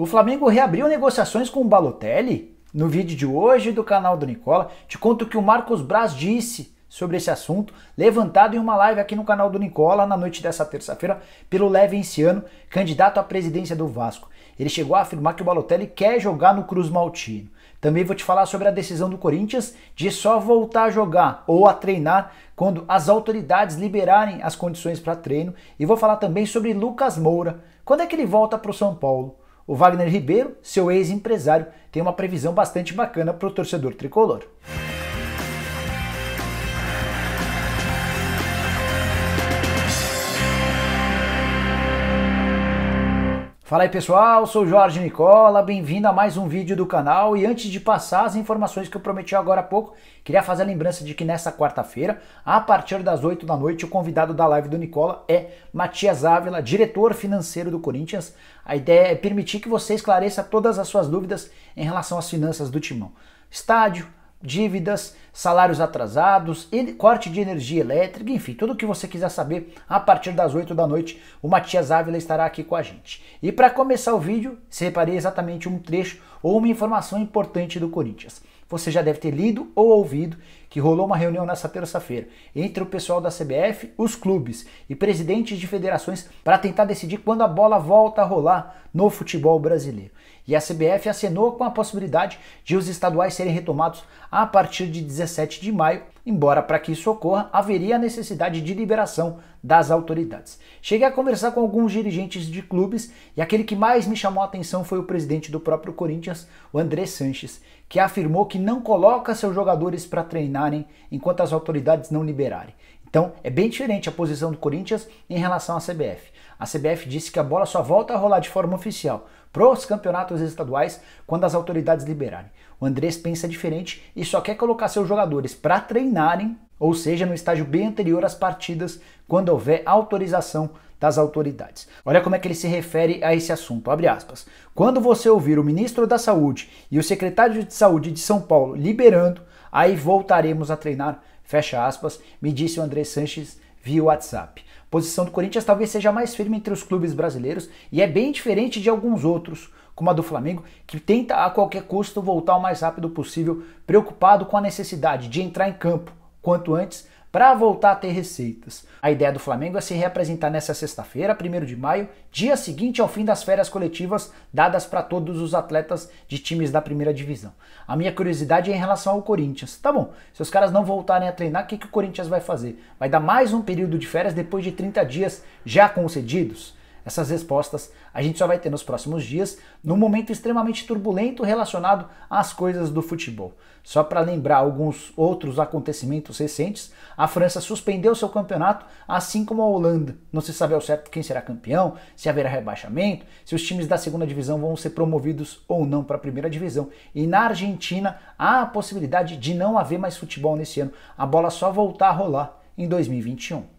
O Flamengo reabriu negociações com o Balotelli? No vídeo de hoje do canal do Nicola, te conto o que o Marcos Braz disse sobre esse assunto, levantado em uma live aqui no canal do Nicola na noite dessa terça-feira, pelo Levenciano, candidato à presidência do Vasco. Ele chegou a afirmar que o Balotelli quer jogar no Cruz Maltino. Também vou te falar sobre a decisão do Corinthians de só voltar a jogar ou a treinar quando as autoridades liberarem as condições para treino. E vou falar também sobre Lucas Moura. Quando é que ele volta para o São Paulo? o Wagner Ribeiro, seu ex-empresário, tem uma previsão bastante bacana para o torcedor tricolor. Fala aí pessoal, sou Jorge Nicola, bem-vindo a mais um vídeo do canal e antes de passar as informações que eu prometi agora há pouco, queria fazer a lembrança de que nessa quarta-feira, a partir das 8 da noite, o convidado da live do Nicola é Matias Ávila, diretor financeiro do Corinthians. A ideia é permitir que você esclareça todas as suas dúvidas em relação às finanças do timão. Estádio, dívidas, salários atrasados, corte de energia elétrica, enfim, tudo o que você quiser saber a partir das 8 da noite, o Matias Ávila estará aqui com a gente. E para começar o vídeo, separei exatamente um trecho ou uma informação importante do Corinthians. Você já deve ter lido ou ouvido que rolou uma reunião nessa terça-feira entre o pessoal da CBF, os clubes e presidentes de federações para tentar decidir quando a bola volta a rolar no futebol brasileiro. E a CBF acenou com a possibilidade de os estaduais serem retomados a partir de 17 de maio, embora para que isso ocorra haveria a necessidade de liberação das autoridades. Cheguei a conversar com alguns dirigentes de clubes e aquele que mais me chamou a atenção foi o presidente do próprio Corinthians, o André Sanches, que afirmou que não coloca seus jogadores para treinarem enquanto as autoridades não liberarem. Então é bem diferente a posição do Corinthians em relação à CBF. A CBF disse que a bola só volta a rolar de forma oficial pros campeonatos estaduais quando as autoridades liberarem. O Andrés pensa diferente e só quer colocar seus jogadores para treinarem, ou seja, no estágio bem anterior às partidas, quando houver autorização das autoridades. Olha como é que ele se refere a esse assunto, abre aspas. Quando você ouvir o ministro da Saúde e o secretário de Saúde de São Paulo liberando, aí voltaremos a treinar, fecha aspas, me disse o André Sanches via WhatsApp. A posição do Corinthians talvez seja mais firme entre os clubes brasileiros e é bem diferente de alguns outros, como a do Flamengo, que tenta a qualquer custo voltar o mais rápido possível, preocupado com a necessidade de entrar em campo quanto antes para voltar a ter receitas. A ideia do Flamengo é se reapresentar nessa sexta-feira, 1 de maio, dia seguinte ao fim das férias coletivas dadas para todos os atletas de times da primeira divisão. A minha curiosidade é em relação ao Corinthians. Tá bom, se os caras não voltarem a treinar, o que, que o Corinthians vai fazer? Vai dar mais um período de férias depois de 30 dias já concedidos? Essas respostas a gente só vai ter nos próximos dias, num momento extremamente turbulento relacionado às coisas do futebol. Só para lembrar alguns outros acontecimentos recentes, a França suspendeu seu campeonato, assim como a Holanda. Não se sabe ao certo quem será campeão, se haverá rebaixamento, se os times da segunda divisão vão ser promovidos ou não para a primeira divisão. E na Argentina há a possibilidade de não haver mais futebol nesse ano, a bola só voltar a rolar em 2021.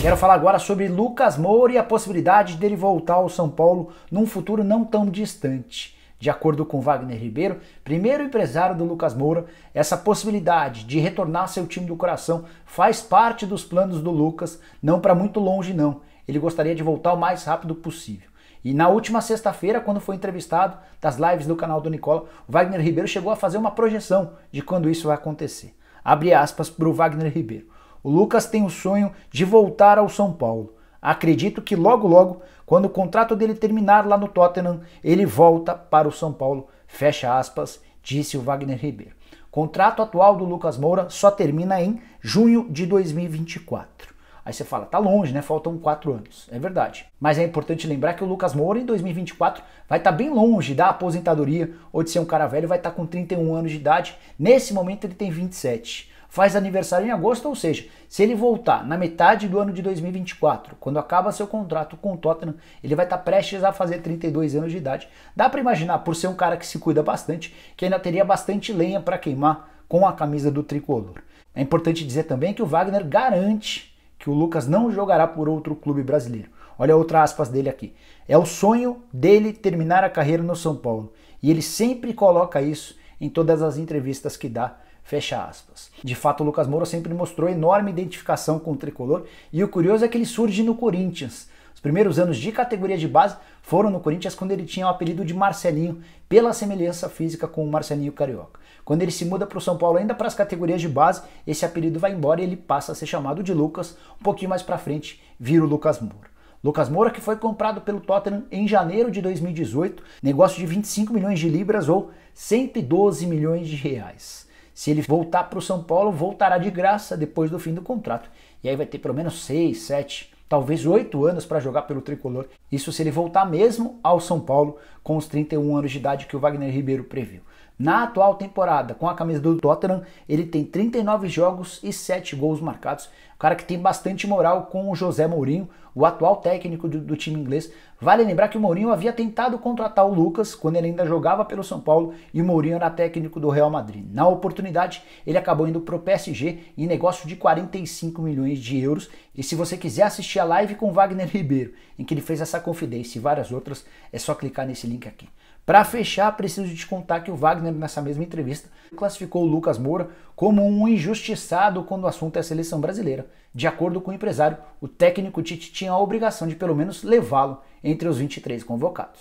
Quero falar agora sobre Lucas Moura e a possibilidade dele voltar ao São Paulo num futuro não tão distante. De acordo com Wagner Ribeiro, primeiro empresário do Lucas Moura, essa possibilidade de retornar seu time do coração faz parte dos planos do Lucas, não para muito longe não. Ele gostaria de voltar o mais rápido possível. E na última sexta-feira, quando foi entrevistado das lives do canal do Nicola, o Wagner Ribeiro chegou a fazer uma projeção de quando isso vai acontecer. Abre aspas para o Wagner Ribeiro. O Lucas tem o sonho de voltar ao São Paulo. Acredito que logo logo, quando o contrato dele terminar lá no Tottenham, ele volta para o São Paulo. Fecha aspas, disse o Wagner Ribeiro. contrato atual do Lucas Moura só termina em junho de 2024. Aí você fala, tá longe, né? Faltam quatro anos. É verdade. Mas é importante lembrar que o Lucas Moura em 2024 vai estar tá bem longe da aposentadoria ou de ser um cara velho, vai estar tá com 31 anos de idade. Nesse momento ele tem 27 faz aniversário em agosto, ou seja, se ele voltar na metade do ano de 2024, quando acaba seu contrato com o Tottenham, ele vai estar tá prestes a fazer 32 anos de idade. Dá para imaginar, por ser um cara que se cuida bastante, que ainda teria bastante lenha para queimar com a camisa do tricolor. É importante dizer também que o Wagner garante que o Lucas não jogará por outro clube brasileiro. Olha outra aspas dele aqui. É o sonho dele terminar a carreira no São Paulo. E ele sempre coloca isso em todas as entrevistas que dá Fecha aspas. De fato, o Lucas Moura sempre mostrou enorme identificação com o tricolor e o curioso é que ele surge no Corinthians. Os primeiros anos de categoria de base foram no Corinthians quando ele tinha o apelido de Marcelinho, pela semelhança física com o Marcelinho Carioca. Quando ele se muda para o São Paulo, ainda para as categorias de base, esse apelido vai embora e ele passa a ser chamado de Lucas. Um pouquinho mais para frente, vira o Lucas Moura. Lucas Moura, que foi comprado pelo Tottenham em janeiro de 2018, negócio de 25 milhões de libras ou 112 milhões de reais. Se ele voltar para o São Paulo, voltará de graça depois do fim do contrato. E aí vai ter pelo menos 6, 7, talvez 8 anos para jogar pelo tricolor. Isso se ele voltar mesmo ao São Paulo com os 31 anos de idade que o Wagner Ribeiro previu. Na atual temporada, com a camisa do Tottenham, ele tem 39 jogos e 7 gols marcados. O cara que tem bastante moral com o José Mourinho, o atual técnico do, do, time inglês. Vale lembrar que o Mourinho havia tentado contratar o Lucas quando ele ainda jogava pelo São Paulo e o Mourinho era técnico do Real Madrid. Na oportunidade, ele acabou indo para o PSG em negócio de 45 milhões de euros. E se você quiser assistir a live com Wagner Ribeiro, em que ele fez essa confidência e várias outras, é só clicar nesse link aqui. Para fechar, preciso te contar que o Wagner, nessa mesma entrevista, classificou o Lucas Moura como um injustiçado quando o assunto é a seleção brasileira. De acordo com o empresário, o técnico Tite tinha a obrigação de pelo menos levá-lo entre os 23 convocados.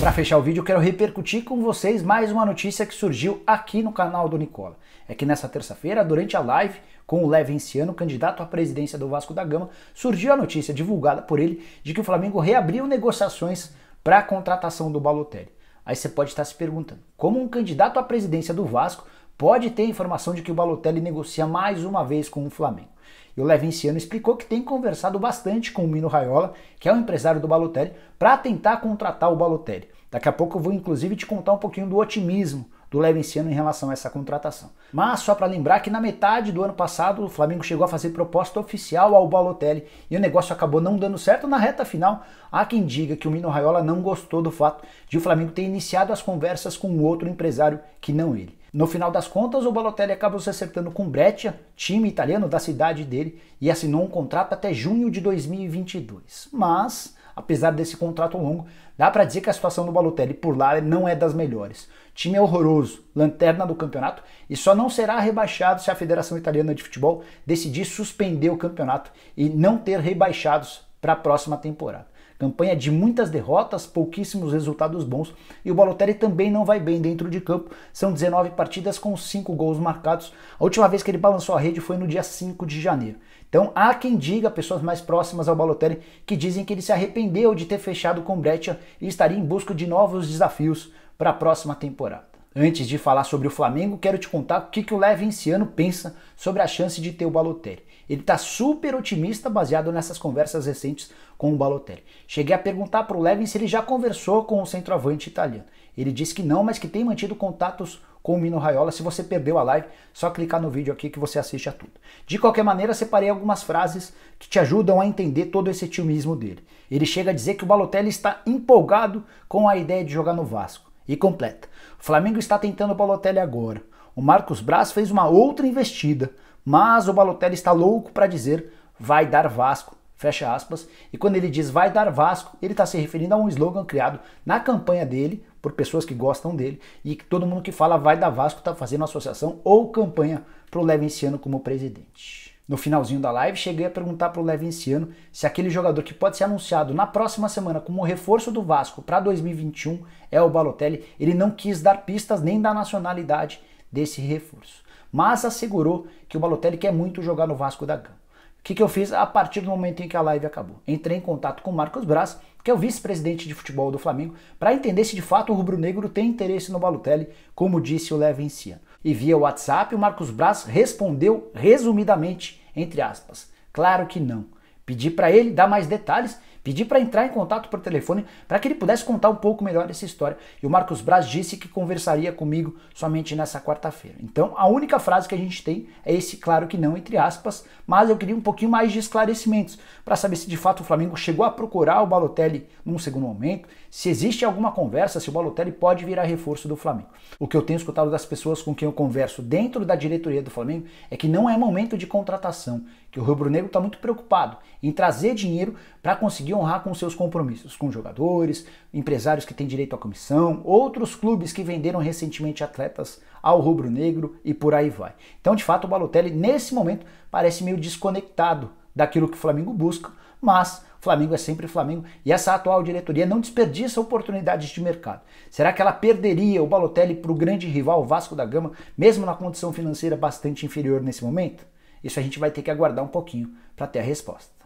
Para fechar o vídeo, quero repercutir com vocês mais uma notícia que surgiu aqui no canal do Nicola. É que nessa terça-feira, durante a live com o Levenciano, candidato à presidência do Vasco da Gama, surgiu a notícia divulgada por ele de que o Flamengo reabriu negociações para a contratação do Balotelli. Aí você pode estar se perguntando: como um candidato à presidência do Vasco pode ter a informação de que o Balotelli negocia mais uma vez com o Flamengo? E o Levinciano explicou que tem conversado bastante com o Mino Raiola, que é o empresário do Balotelli, para tentar contratar o Balotelli. Daqui a pouco eu vou inclusive te contar um pouquinho do otimismo do Levenciano em relação a essa contratação. Mas só para lembrar que na metade do ano passado o Flamengo chegou a fazer proposta oficial ao Balotelli e o negócio acabou não dando certo na reta final. Há quem diga que o Mino Raiola não gostou do fato de o Flamengo ter iniciado as conversas com outro empresário que não ele. No final das contas, o Balotelli acabou se acertando com Breccia, time italiano da cidade dele, e assinou um contrato até junho de 2022. Mas apesar desse contrato longo, dá para dizer que a situação do Balotelli por lá não é das melhores. time horroroso, lanterna do campeonato e só não será rebaixado se a Federação Italiana de Futebol decidir suspender o campeonato e não ter rebaixados para a próxima temporada. Campanha de muitas derrotas, pouquíssimos resultados bons e o Balotelli também não vai bem dentro de campo. São 19 partidas com 5 gols marcados. A última vez que ele balançou a rede foi no dia 5 de janeiro. Então há quem diga, pessoas mais próximas ao Balotelli, que dizem que ele se arrependeu de ter fechado com o e estaria em busca de novos desafios para a próxima temporada. Antes de falar sobre o Flamengo, quero te contar o que, que o Levinciano pensa sobre a chance de ter o Balotelli. Ele está super otimista baseado nessas conversas recentes com o Balotelli. Cheguei a perguntar para o Levin se ele já conversou com o centroavante italiano. Ele disse que não, mas que tem mantido contatos com o Mino Raiola. Se você perdeu a live, só clicar no vídeo aqui que você assiste a tudo. De qualquer maneira, separei algumas frases que te ajudam a entender todo esse otimismo dele. Ele chega a dizer que o Balotelli está empolgado com a ideia de jogar no Vasco. E completa. O Flamengo está tentando o Balotelli agora. O Marcos Braz fez uma outra investida, mas o Balotelli está louco para dizer vai dar Vasco fecha aspas, e quando ele diz vai dar Vasco, ele está se referindo a um slogan criado na campanha dele por pessoas que gostam dele e que todo mundo que fala vai da Vasco está fazendo associação ou campanha para o Levenciano como presidente. No finalzinho da live, cheguei a perguntar para o Levenciano se aquele jogador que pode ser anunciado na próxima semana como reforço do Vasco para 2021 é o Balotelli. Ele não quis dar pistas nem da nacionalidade desse reforço, mas assegurou que o Balotelli quer muito jogar no Vasco da Gama. O que, que eu fiz a partir do momento em que a live acabou? Entrei em contato com o Marcos Braz, que é o vice-presidente de futebol do Flamengo, para entender se de fato o rubro-negro tem interesse no Balotelli, como disse o Levenciano. E via WhatsApp, o Marcos Braz respondeu resumidamente, entre aspas, claro que não. Pedi para ele dar mais detalhes Pedi para entrar em contato por telefone para que ele pudesse contar um pouco melhor essa história. E o Marcos Braz disse que conversaria comigo somente nessa quarta-feira. Então, a única frase que a gente tem é esse claro que não, entre aspas, mas eu queria um pouquinho mais de esclarecimentos para saber se de fato o Flamengo chegou a procurar o Balotelli num segundo momento, se existe alguma conversa, se o Balotelli pode virar reforço do Flamengo. O que eu tenho escutado das pessoas com quem eu converso dentro da diretoria do Flamengo é que não é momento de contratação, que o Rubro Negro está muito preocupado em trazer dinheiro para conseguir conseguir honrar com seus compromissos com jogadores, empresários que têm direito à comissão, outros clubes que venderam recentemente atletas ao rubro-negro e por aí vai. Então, de fato, o Balotelli nesse momento parece meio desconectado daquilo que o Flamengo busca, mas Flamengo é sempre Flamengo e essa atual diretoria não desperdiça oportunidades de mercado. Será que ela perderia o Balotelli para o grande rival Vasco da Gama, mesmo na condição financeira bastante inferior nesse momento? Isso a gente vai ter que aguardar um pouquinho para ter a resposta.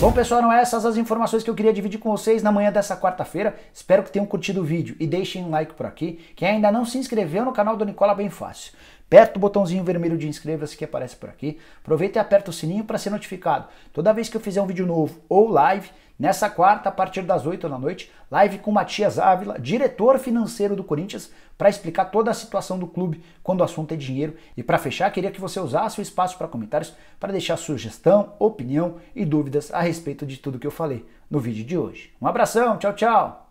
Bom, pessoal, não é essas as informações que eu queria dividir com vocês na manhã dessa quarta-feira. Espero que tenham curtido o vídeo e deixem um like por aqui. Quem ainda não se inscreveu no canal do Nicola, bem fácil. Aperta o botãozinho vermelho de inscreva-se que aparece por aqui. Aproveita e aperta o sininho para ser notificado. Toda vez que eu fizer um vídeo novo ou live, nessa quarta, a partir das 8 da noite, live com Matias Ávila, diretor financeiro do Corinthians, para explicar toda a situação do clube quando o assunto é dinheiro. E para fechar, queria que você usasse o espaço para comentários para deixar sugestão, opinião e dúvidas a respeito de tudo que eu falei no vídeo de hoje. Um abração, tchau, tchau!